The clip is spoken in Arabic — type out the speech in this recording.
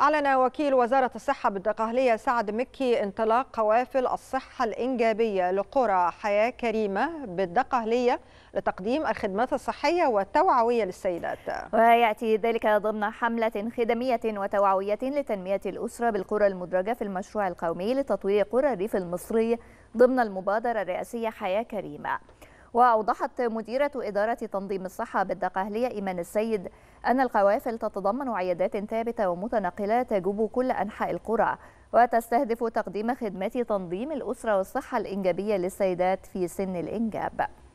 أعلن وكيل وزارة الصحة بالدقهلية سعد مكي انطلاق قوافل الصحة الإنجابية لقرى حياة كريمة بالدقهلية لتقديم الخدمات الصحية والتوعوية للسيدات ويأتي ذلك ضمن حملة خدمية وتوعوية لتنمية الأسرة بالقرى المدرجة في المشروع القومي لتطوير قرى الريف المصري ضمن المبادرة الرئاسية حياة كريمة وأوضحت مديرة إدارة تنظيم الصحة بالدقهلية إيمان السيد أن القوافل تتضمن عيادات ثابتة ومتنقلة تجوب كل أنحاء القرى وتستهدف تقديم خدمات تنظيم الأسرة والصحة الإنجابية للسيدات في سن الإنجاب